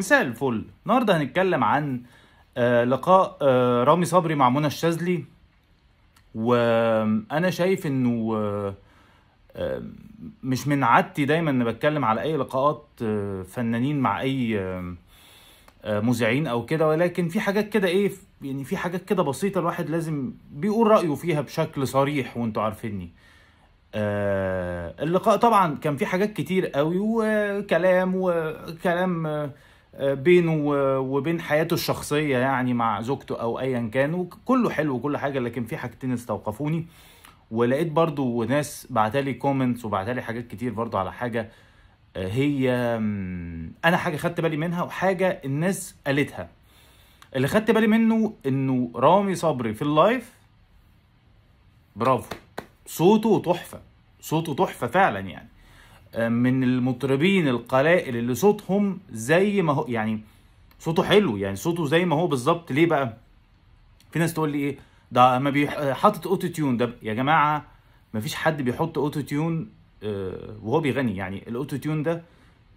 مساء الفل النهارده هنتكلم عن آه، لقاء آه، رامي صبري مع منى الشاذلي وانا شايف انه آه، مش من عادتي دايما ان بتكلم على اي لقاءات فنانين مع اي مذيعين او كده ولكن في حاجات كده ايه يعني في حاجات كده بسيطه الواحد لازم بيقول رايه فيها بشكل صريح وانتوا عارفيني اللقاء طبعا كان فيه حاجات كتير قوي وكلام وكلام بينه وبين حياته الشخصيه يعني مع زوجته او ايا كان وكله حلو وكل حاجه لكن في حاجتين استوقفوني ولقيت برضو ناس بعتالي كومنتس وبعتالي حاجات كتير برضو على حاجه آه، هي انا حاجه خدت بالي منها وحاجه الناس قالتها اللي خدت بالي منه انه رامي صبري في اللايف برافو صوته تحفه صوته تحفه فعلا يعني من المطربين القلائل اللي صوتهم زي ما هو يعني صوته حلو يعني صوته زي ما هو بالظبط ليه بقى في ناس تقول لي ايه ده ما حاطط اوتو تيون ده يا جماعه ما فيش حد بيحط اوتو تيون آه، وهو بيغني يعني الاوتو تيون ده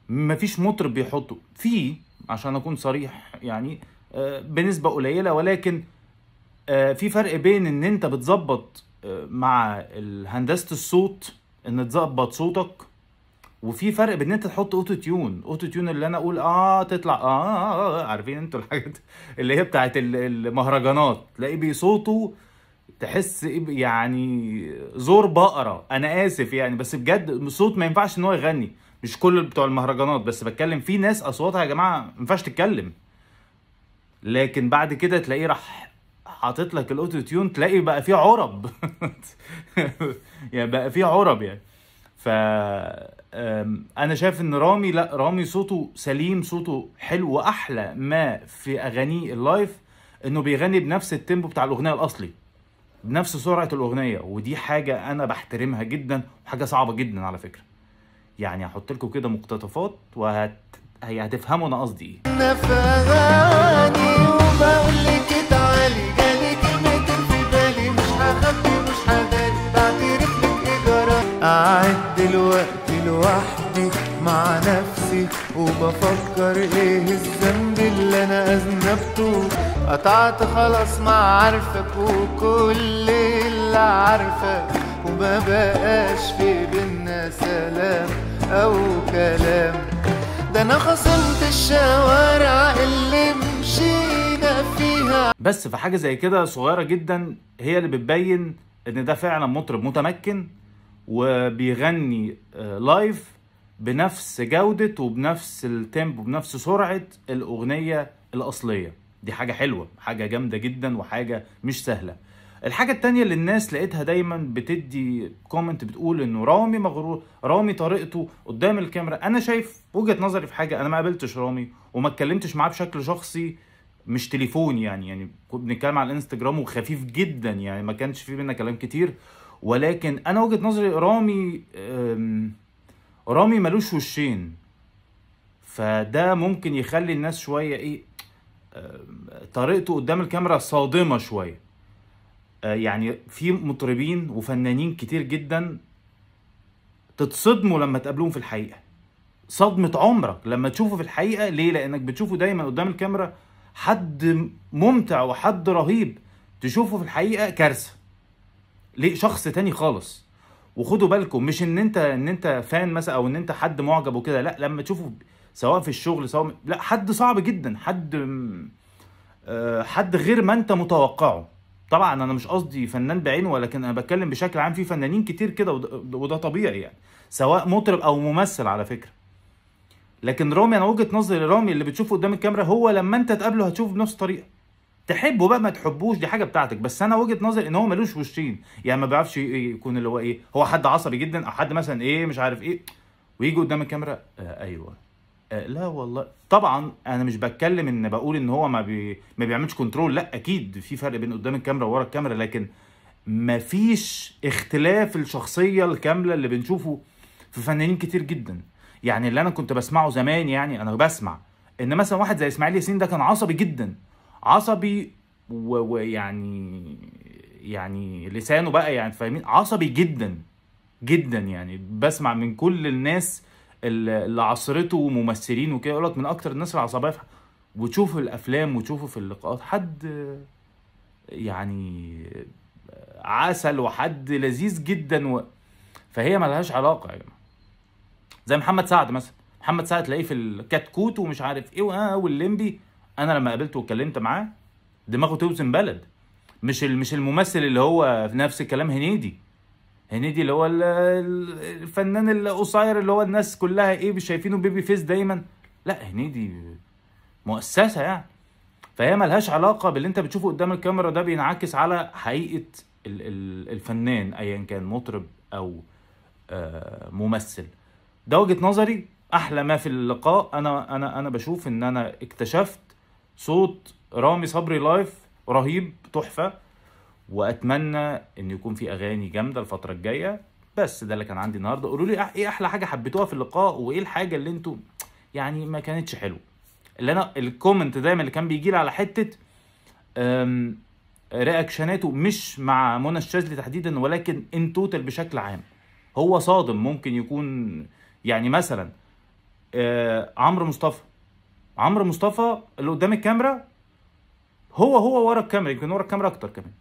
ما فيش مطرب بيحطه في عشان اكون صريح يعني آه، بنسبه قليله ولكن آه، في فرق بين ان انت بتظبط مع هندسه الصوت ان تظبط صوتك وفي فرق بين انت تحط اوتو تيون اوتو تيون اللي انا اقول اه تطلع اه, آه, آه, آه،, آه، عارفين انتوا الحاجات اللي هي بتاعت المهرجانات تلاقيه بيصوته تحس يعني زور بقره انا اسف يعني بس بجد صوت ما ينفعش ان هو يغني مش كل بتوع المهرجانات بس بتكلم في ناس اصواتها يا جماعه ما ينفعش تتكلم لكن بعد كده تلاقيه راح حاطط لك الاوتو تيون تلاقي بقى فيه عرب يعني بقى فيه عرب يعني ف انا شايف ان رامي لا رامي صوته سليم صوته حلو واحلى ما في اغانيه اللايف انه بيغني بنفس التيمبو بتاع الاغنيه الاصلي بنفس سرعه الاغنيه ودي حاجه انا بحترمها جدا وحاجه صعبه جدا على فكره يعني هحط لكم كده مقتطفات وهت هتفهموا انا قصدي ايه بفكر ايه الذنب اللي انا اذنبته قطعت خلاص مع عارفك وكل اللي عارفك وما بقاش في بينا سلام او كلام ده انا خصمت الشوارع اللي مشينا فيها بس في حاجه زي كده صغيره جدا هي اللي بتبين ان ده فعلا مطرب متمكن وبيغني لايف آه، بنفس جودة وبنفس التيمب وبنفس سرعة الأغنية الأصلية دي حاجة حلوة حاجة جامدة جدا وحاجة مش سهلة الحاجة التانية اللي الناس لقيتها دايما بتدي كومنت بتقول انه رامي مغرور رامي طريقته قدام الكاميرا انا شايف وجهة نظري في حاجة انا ما قابلتش رامي وما اتكلمتش معاه بشكل شخصي مش تليفون يعني يعني بنتكلم على الانستجرام وخفيف جدا يعني ما كانش في بينا كلام كتير ولكن انا وجهة نظري رامي رامي ملوش وشين فده ممكن يخلي الناس شويه ايه طريقته قدام الكاميرا صادمه شويه آه، يعني في مطربين وفنانين كتير جدا تتصدموا لما تقابلوهم في الحقيقه صدمه عمرك لما تشوفه في الحقيقه ليه لانك بتشوفه دايما قدام الكاميرا حد ممتع وحد رهيب تشوفه في الحقيقه كارثه ليه شخص تاني خالص وخدوا بالكم مش ان انت ان انت فان مثلا او ان انت حد معجب وكده لا لما تشوفه سواء في الشغل سواء لا حد صعب جدا حد آه، حد غير ما انت متوقعه طبعا انا مش قصدي فنان بعينه ولكن انا بتكلم بشكل عام في فنانين كتير كده وده طبيعي يعني سواء مطرب او ممثل على فكره لكن رامي انا وجهه نظري رامي اللي بتشوفه قدام الكاميرا هو لما انت تقابله هتشوفه بنفس الطريقه تحبه بقى ما تحبوش دي حاجه بتاعتك بس انا وجهه نظري ان هو ملوش وشين يعني ما بيعرفش يكون اللي هو ايه هو حد عصبي جدا او حد مثلا ايه مش عارف ايه ويجي قدام الكاميرا آه ايوه آه لا والله طبعا انا مش بتكلم ان بقول ان هو ما بي ما بيعملش كنترول لا اكيد في فرق بين قدام الكاميرا وورا الكاميرا لكن ما فيش اختلاف الشخصيه الكامله اللي بنشوفه في فنانين كتير جدا يعني اللي انا كنت بسمعه زمان يعني انا بسمع ان مثلا واحد زي اسماعيل ياسين ده كان عصبي جدا عصبي ويعني يعني لسانه بقى يعني فاهمين عصبي جدا جدا يعني بسمع من كل الناس اللي عصرته ممثلين وكده يقول لك من اكتر الناس العصبيه في وتشوفه الافلام وتشوفه في اللقاءات حد يعني عسل وحد لذيذ جدا و... فهي ملهاش علاقه يا جماعه زي محمد سعد مثلا محمد سعد تلاقيه في الكتكوت ومش عارف ايه آه، واللمبي انا لما قابلته واتكلمت معاه دماغه توزن بلد مش مش الممثل اللي هو في نفس الكلام هنيدي هنيدي اللي هو الفنان القصير اللي هو الناس كلها ايه شايفينه بيبي فيس دايما لا هنيدي مؤسسه يعني فهي ملهاش علاقه باللي انت بتشوفه قدام الكاميرا ده بينعكس على حقيقه الفنان ايا كان مطرب او آه، ممثل ده وجهه نظري احلى ما في اللقاء انا انا انا بشوف ان انا اكتشفت صوت رامي صبري لايف رهيب تحفه واتمنى ان يكون في اغاني جامده الفتره الجايه بس ده اللي كان عندي النهارده قولوا لي ايه احلى حاجه حبيتوها في اللقاء وايه الحاجه اللي انتوا يعني ما كانتش حلوه اللي انا الكومنت دايما اللي كان بيجي لي على حته رياكشناته مش مع منى الشاذلي تحديدا ولكن ان توتال بشكل عام هو صادم ممكن يكون يعني مثلا آه، عمرو مصطفى عمرو مصطفى اللي قدام الكاميرا هو هو ورا الكاميرا يمكن ورا الكاميرا اكتر كمان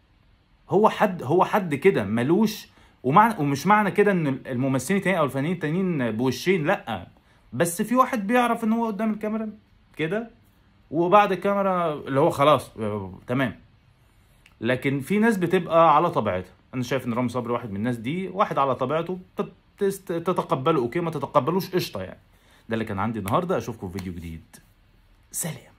هو حد هو حد كده ملوش ومعنى ومش معنى كده ان الممثلين التانيين او الفنانين التانيين بوشين لا بس في واحد بيعرف ان هو قدام الكاميرا كده وبعد الكاميرا اللي هو خلاص آه، تمام لكن في ناس بتبقى على طبيعتها انا شايف ان رامي صبري واحد من الناس دي واحد على طبيعته تتقبله اوكي ما تتقبلوش قشطه يعني ده اللي كان عندي النهارده اشوفكم في فيديو جديد Salut